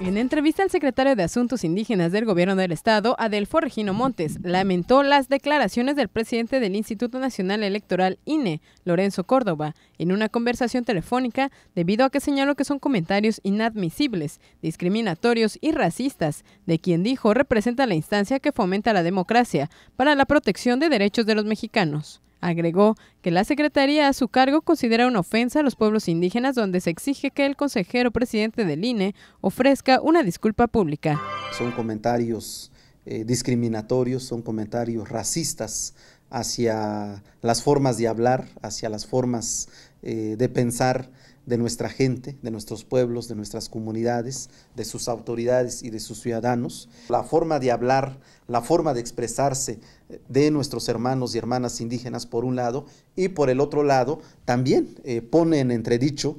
En entrevista al secretario de Asuntos Indígenas del Gobierno del Estado, Adelfo Regino Montes, lamentó las declaraciones del presidente del Instituto Nacional Electoral INE, Lorenzo Córdoba, en una conversación telefónica debido a que señaló que son comentarios inadmisibles, discriminatorios y racistas, de quien dijo representa la instancia que fomenta la democracia para la protección de derechos de los mexicanos. Agregó que la Secretaría a su cargo considera una ofensa a los pueblos indígenas donde se exige que el consejero presidente del INE ofrezca una disculpa pública. Son comentarios eh, discriminatorios, son comentarios racistas, hacia las formas de hablar, hacia las formas eh, de pensar de nuestra gente, de nuestros pueblos, de nuestras comunidades, de sus autoridades y de sus ciudadanos. La forma de hablar, la forma de expresarse eh, de nuestros hermanos y hermanas indígenas por un lado y por el otro lado también eh, pone en entredicho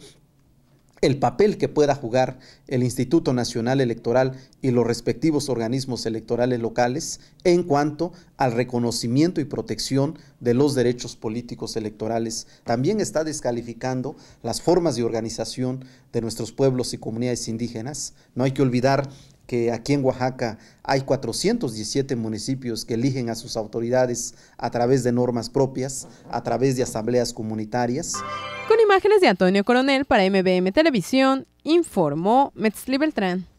el papel que pueda jugar el Instituto Nacional Electoral y los respectivos organismos electorales locales en cuanto al reconocimiento y protección de los derechos políticos electorales. También está descalificando las formas de organización de nuestros pueblos y comunidades indígenas. No hay que olvidar que aquí en Oaxaca hay 417 municipios que eligen a sus autoridades a través de normas propias, a través de asambleas comunitarias. Con imágenes de Antonio Coronel para MBM Televisión, informó Metzli Beltrán.